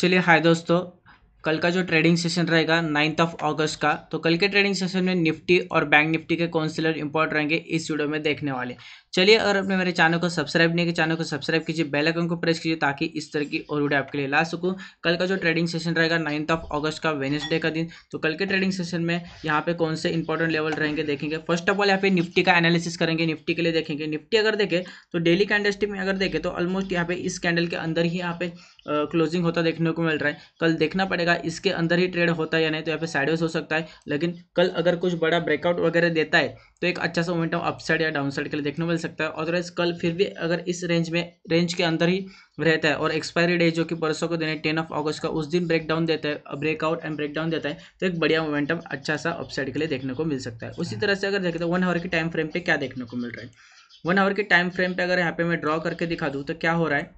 चलिए हाय दोस्तों कल का जो ट्रेडिंग सेशन रहेगा नाइन्थ ऑफ अगस्त का तो कल के ट्रेडिंग सेशन में निफ्टी और बैंक निफ्टी के कौन से लेवल रहेंगे इस वीडियो में देखने वाले चलिए अगर आपने मेरे चैनल को सब्सक्राइब नहीं किया चैनल को सब्सक्राइब कीजिए बेल आइकन को प्रेस कीजिए ताकि इस तरह की और वीडियो आपके लिए ला सकूँ कल का जो ट्रेडिंग सेशन रहेगा नाइन्थ ऑफ अगस्त का वेनेसडे का दिन तो कल के ट्रेडिंग सेशन में यहाँ पे कौन से इंपॉर्टेंट लेवल रहेंगे देखेंगे फर्स्ट ऑफ ऑल यहाँ पे निफ्टी का एनालिसिस करेंगे निफ्टी के लिए देखेंगे निफ्टी अगर देखें तो डेली कैंडलस्टिक में अगर देखें तो ऑलमोस्ट यहाँ पे इस कैंडल के अंदर ही यहाँ पे क्लोजिंग होता देखने को मिल रहा है कल देखना पड़ेगा इसके अंदर ही ट्रेड होता है या नहीं तो यहाँ पे साइडवेज हो सकता है लेकिन कल अगर कुछ बड़ा ब्रेकआउट वगैरह देता है तो एक अच्छा सा मोमेंटम अपसाइड या डाउनसाइड के लिए देखने मिल सकता है अदरवाइज कल फिर भी अगर इस रेंज में रेंज के अंदर ही रहता है और एक्सपायरी डे जो कि परसों को दिन है टेन ऑफ अगस्त का उस दिन ब्रेकडाउन देता है ब्रेकआउट एंड ब्रेकडाउन देता है तो एक बढ़िया मोमेंटम अच्छा सा अपसाइड के लिए देखने को मिल सकता है उसी हाँ। तरह से अगर देखें तो वन आवर के टाइम फ्रेम पर क्या देखने को मिल रहा है वन आवर के टाइम फ्रेम पर अगर यहाँ पे मैं ड्रॉ करके दिखा दूँ तो क्या हो रहा है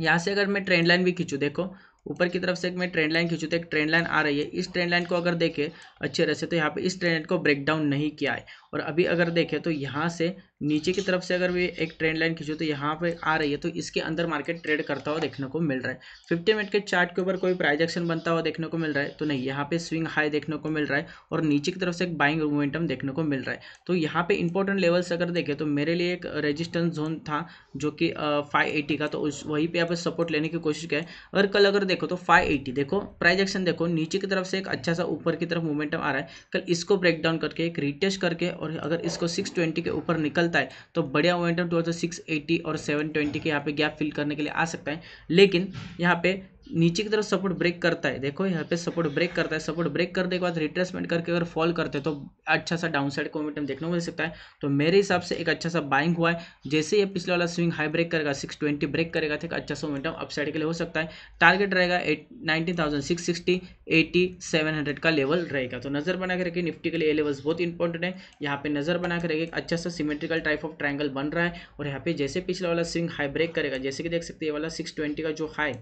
यहाँ से अगर मैं ट्रेंड लाइन भी खींचूँ देखो ऊपर की तरफ से एक मैं ट्रेंड लाइन खींचू तो एक ट्रेंड लाइन आ रही है इस ट्रेंड लाइन को अगर देखे अच्छे रहे से तो यहाँ पे इस ट्रेंड लाइन को ब्रेक डाउन नहीं किया है और अभी अगर देखें तो यहाँ से नीचे की तरफ से अगर भी एक ट्रेंड लाइन खींचो तो यहाँ पे आ रही है तो इसके अंदर मार्केट ट्रेड करता हुआ देखने को मिल रहा है फिफ्टी मिनट के चार्ट के ऊपर कोई प्राइजेक्शन बनता हुआ देखने को मिल रहा है तो नहीं यहाँ पे स्विंग हाई देखने को मिल रहा है और नीचे की तरफ से एक बाइंग मोमेंटम देखने को मिल रहा है तो यहाँ पर इंपॉर्टेंट लेवल्स अगर देखें तो मेरे लिए एक रेजिस्टेंस जोन था जो कि फाइव का तो उस वहीं पर आप सपोर्ट लेने की कोशिश करें और कल अगर देखो तो फाइव देखो प्राइजेक्शन देखो नीचे की तरफ से एक अच्छा सा ऊपर की तरफ मोमेंटम आ रहा है कल इसको ब्रेक डाउन करके एक रिटेस्ट करके और और अगर इसको 620 के ऊपर निकलता है तो बढ़िया मोमेंटम टूवर्ड्स सिक्स एटी और सेवन ट्वेंटी के यहाँ पे गैप फिल करने के लिए आ सकता है लेकिन यहाँ पे नीचे की तरफ सपोर्ट ब्रेक करता है देखो यहाँ पे सपोर्ट ब्रेक करता है सपोर्ट ब्रेक करने के बाद रिट्रेसमेंट करके अगर फॉल करते हैं तो अच्छा सा डाउन साइड को मोमेंटम देखने को मिल सकता है तो मेरे हिसाब से एक अच्छा सा बाइंग हुआ है जैसे ये पिछले वाला स्विंग हाई ब्रेक करेगा सिक्स ट्वेंटी ब्रेक करेगा तो अच्छा सा मोमेंटम अपसाइड के लिए हो सकता है टारगेट रहेगा eight nineteen thousand six sixty eighty seven hundred का लेवल रहेगा तो नज़र बना के रखिए निफ्टी के लिए ये लेवल्स बहुत इंपॉर्टेंट है यहाँ पे नज़र बना के रखिए अच्छा सा सिमेट्रिकल टाइप ऑफ ट्राइंगल बन रहा है और यहाँ पे जैसे पिछला वाला स्विंग हाई ब्रेक करेगा जैसे कि देख सकते हैं ये वाला सिक्स ट्वेंटी का जो हाई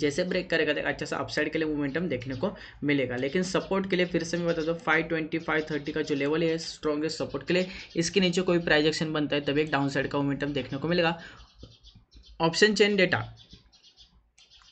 जैसे ब्रेक करेगा तो अच्छा सा अपसाइड के लिए मोमेंटम देखने को मिलेगा लेकिन सपोर्ट के लिए फिर से मैं बता दो फाइव ट्वेंटी फाइव थर्टी का जो लेवल है स्ट्रॉगेस्ट सपोर्ट के लिए इसके नीचे कोई प्राइजेक्शन बनता है तभी एक डाउन साइड का मोमेंटम देखने को मिलेगा option chain data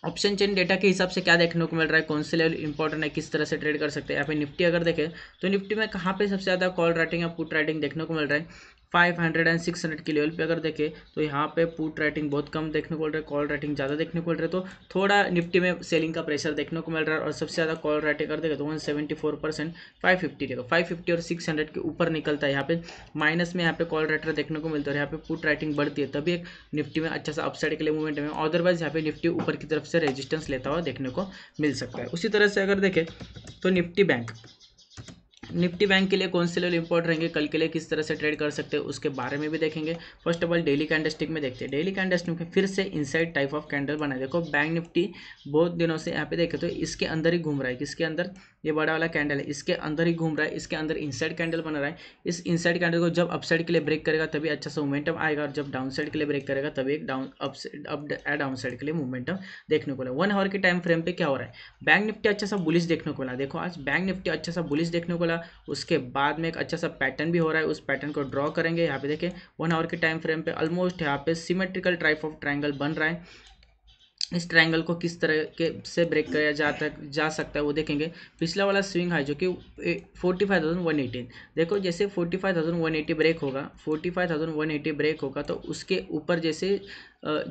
option chain data के हिसाब से क्या देखने को मिल रहा है कौन से लेवल इंपॉर्टेंट है किस तरह से ट्रेड कर सकते हैं या फिर निफ्टी अगर देखें तो निफ्टी में कहाँ पे सबसे ज़्यादा कॉल राइटिंग या पुट राइटिंग देखने को मिल रहा है five hundred and six hundred के लेवल पे अगर देखें तो यहाँ पे पुट राइटिंग बहुत कम देखने को मिल रहा है कॉल राइटिंग ज़्यादा देखने को मिल रहा है तो थोड़ा निफ्टी में सेलिंग का प्रेशर देखने को मिल रहा है और सबसे ज़्यादा कॉल राइटिंग कर देगा तो one seventy four percent five fifty देखो फाइव फिफ्टी और सिक्स हंड्रेड के ऊपर निकलता है यहाँ पे माइनस में यहाँ पे कॉल राइटर देखने को मिलता है यहाँ पे पुट राइटिंग बढ़ती है तभी एक निफ्टी में अच्छा सा अपसाइड के लिए मूवमेंट में अदरवाइज यहाँ पे निफ्टी ऊपर की तरफ से रेजिस्टेंस लेता हुआ देखने को मिल सकता है उसी तरह से अगर देखें तो निफ्टी बैंक निफ्टी बैंक के लिए कौन से लेवल इंपॉर्ट रहेंगे कल के लिए किस तरह से ट्रेड कर सकते हैं उसके बारे में भी देखेंगे first of all daily candlestick में देखते हैं डेली कैंडलस्टिक में फिर से इनसाइड टाइप ऑफ कैंडल बनाए देखो बैंक निफ्टी बहुत दिनों से यहाँ पे देखे तो इसके अंदर ही घूम रहा है किसके अंदर ये बड़ा वाला कैंडल है इसके अंदर ही घूम रहा है इसके अंदर इनसाइड कैंडल बना रहा है इस इनसाइड कैंडल को जब अपसाइड के लिए ब्रेक करेगा तभी अच्छा सा मोमेंटम आएगा और जब डाउन साइड के लिए ब्रेक करेगा तभी एक डाउन अप डाउन साइड के लिए मोमेंटम देखने को मिला वन आवर के टाइम फ्रेम पे क्या हो रहा है बैंक निफ्टी अच्छा सा बुलिस देखने को मिला देखो आज बैंक निफ्टी अच्छा सा बुलिस देखने को मिला उसके बाद में एक अच्छा सा पैटर्न भी हो रहा है उस पैटर्न को ड्रॉ करेंगे यहाँ पे देखें वन आवर के टाइम फ्रेम पे ऑलमोस्ट यहाँ पे सिमेट्रिकल टाइप ऑफ ट्राइंगल बन रहा है इस ट्रायंगल को किस तरह के से ब्रेक कराया जा तक जा सकता है वो देखेंगे पिछला वाला स्विंग हाई जो कि forty five thousand one eighteen देखो जैसे forty five thousand one eighty break होगा forty five thousand one eighty break होगा तो उसके ऊपर जैसे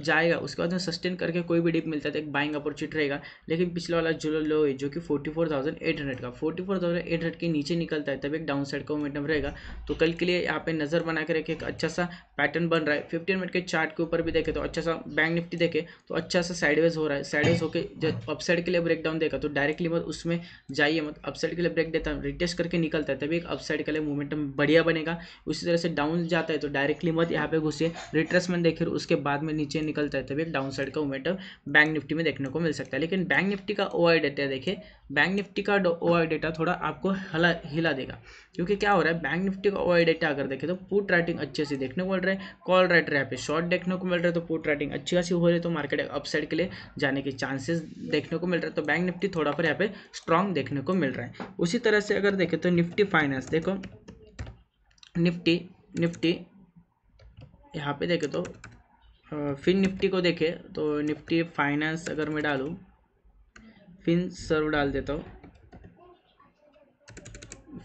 जाएगा उसके बाद में सस्टेन करके कोई भी डिप मिलता है तो एक बाइंग अपॉर्चुनिटी रहेगा लेकिन पिछला वाला जो लो है जो कि forty four thousand eight hundred का forty four thousand eight hundred के नीचे निकलता है तब एक डाउन साइड का मोमेंटम रहेगा तो कल के लिए यहाँ पे नज़र बना के रखे एक अच्छा सा पैटर्न बन रहा है फिफ्टीन मिनट के चार्ट के ऊपर भी देखे तो अच्छा सा बैंक निफ्टी देखे तो अच्छा सा साइडवेज हो रहा है साइडवेज होकर जब अपसाइड के लिए ब्रेक डाउन देगा तो डायरेक्टली मत उसमें जाइए मत अपसाइड के लिए ब्रेक देता है रिटेस्ट करके निकलता है तभी एक अपसाइड के लिए मोमेंटम बढ़िया बनेगा उसी तरह से डाउन जाता है तो डायरेक्टली मत यहाँ पे घुसिए रिट्रेसमेंट देखिए उसके बाद में नीचे निकलता है तभी एक डाउन साइड का मोमेंटम बैंक निफ्टी में देखने को मिल सकता है लेकिन बैंक निफ्टी का ओवर आई डेटा देखिए बैंक निफ्टी का ओ डेटा थोड़ा आपको हला हिला देगा क्योंकि क्या हो रहा है बैंक निफ्टी का ओ डेटा अगर देखें तो पुट राइटिंग अच्छे से देखने को मिल रहा है कॉल राइटर यहाँ पे शॉर्ट देखने को मिल रहा है तो पुट राइटिंग अच्छी खासी हो रही है तो मार्केट अपसाइड के लिए जाने के चांसेस देखने को मिल रहा है तो बैंक निफ्टी थोड़ा पर यहाँ पे स्ट्रांग देखने को मिल रहा है उसी तरह से अगर देखें तो निफ्टी फाइनेंस देखो निफ्टी निफ्टी यहाँ पे देखें तो फिर निफ्टी को देखे तो निफ्टी फाइनेंस अगर मैं डालूँ फिन सर्व डाल देता हूँ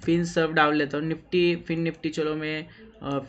फिन सर्व डाल लेता हूँ निफ्टी फिन निफ्टी चलो मैं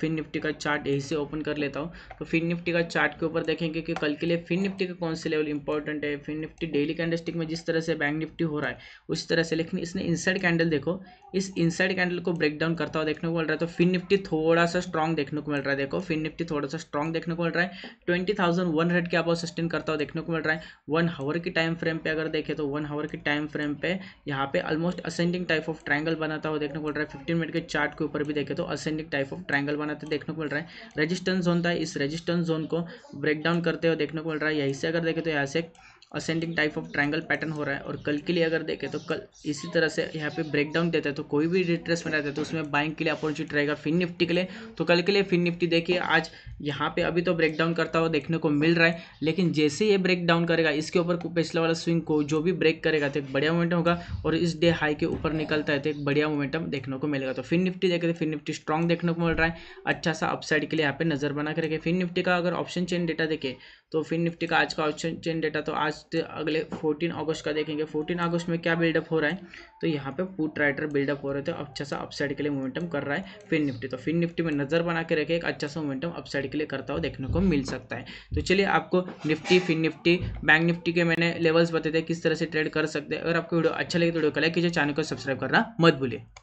फिन निफ्टी का चार्ट यहीं से ओपन कर लेता हूँ तो फिन निफ्टी का चार्ट के ऊपर देखेंगे कि कल के लिए फिन निफ्टी का कौन से लेवल इंपॉर्टेंट है फिन निफ्टी डेली कैंडलस्टिक में जिस तरह से बैंक निफ्टी हो रहा है उस तरह से लेकिन इसने इनसाइड कैंडल देखो इस इनसाइड कैंडल को ब्रेक डाउन करता हुआ देखने को मिल रहा है तो फिन निफ्टी थोड़ा सा स्ट्रॉन्ग देखने को मिल रहा है देखो फिन निफ्टी थोड़ा सा स्ट्रॉन्ग देखने को मिल रहा है ट्वेंटी थाउजेंड वन हंड्रेड के अबाव सस्टेन करता हुआ देखने को मिल रहा है वन हावर की टाइम फ्रेम पर अगर देखें तो वन हावर के टाइम फ्रेम पे यहाँ पे almost ascending type of triangle बनाता हुआ देखने को मिल रहा है फिफ्टीन मिनट के चार्ट के ऊपर भी देखे तो ascending type of triangle triangle बनाते देखने को मिल रहा है रेजिस्टेंस जोन था इस रेजिस्टेंस जोन को ब्रेक डाउन करते हुए देखने को मिल रहा है यहीं से अगर देखें तो यहाँ से ascending type of triangle pattern हो रहा है और कल के लिए अगर देखें तो कल इसी तरह से यहाँ पे ब्रेकडाउन देता है तो कोई भी रिट्रेसमेंट आता है तो उसमें बाइंग के लिए अपॉर्चुनिटी रहेगा फिन निफ्टी के लिए तो कल के लिए फिन निफ्टी देखिए आज यहाँ पे अभी तो ब्रेकडाउन करता हुआ देखने को मिल रहा है लेकिन जैसे ये ब्रेकडाउन करेगा इसके ऊपर पिछला वाला स्विंग को जो भी ब्रेक करेगा तो एक बढ़िया मोमेंटम होगा और इस डे हाई के ऊपर निकलता है तो एक बढ़िया मोमेंटम देखने को मिलेगा तो फिन निफ्टी देखे तो फिन निफ्टी स्ट्रॉन्ग देखने को मिल रहा है अच्छा सा अपसाइड के लिए यहाँ पे नजर बना करके फिन निफ्टी का अगर ऑप्शन चेन डेटा देखें तो फिर निफ्टी का आज का ऑप्शन चेन डेटा तो आज तो अगले 14 अगस्त का देखेंगे 14 अगस्त में क्या बिल्डअप हो रहा है तो यहाँ पे पुट राइटर बिल्डअप हो रहे थे अच्छा सा अपसाइड के लिए मोमेंटम कर रहा है फिर निफ्टी तो फिर निफ्टी में नज़र बना के रखे एक अच्छा सा मोमेंटम अपसाइड के लिए करता हुआ देखने को मिल सकता है तो चलिए आपको Nifty Fin Nifty bank Nifty के मैंने लेवल्स बताए थे किस तरह से ट्रेड कर सकते हैं अगर आपको वीडियो अच्छा लगे तो वीडियो को लाइक कीजिए चैनल को सब्सक्राइब करना मत भूलिए